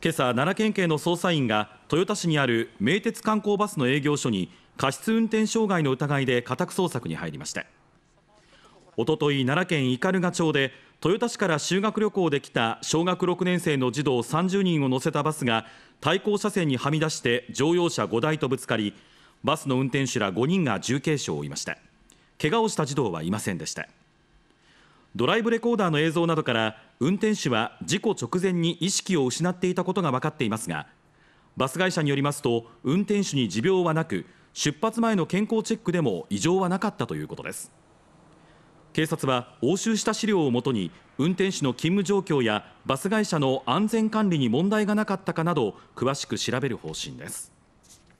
今朝奈良県警の捜査員が豊田市にある名鉄観光バスの営業所に過失運転傷害の疑いで家宅捜索に入りましたおととい奈良県斑鳩町で豊田市から修学旅行で来た小学6年生の児童30人を乗せたバスが対向車線にはみ出して乗用車5台とぶつかりバスの運転手ら5人が重軽傷を負いました怪我をした児童はいませんでしたドライブレコーダーの映像などから運転手は事故直前に意識を失っていたことが分かっていますがバス会社によりますと運転手に持病はなく出発前の健康チェックでも異常はなかったということです警察は押収した資料をもとに運転手の勤務状況やバス会社の安全管理に問題がなかったかなど詳しく調べる方針です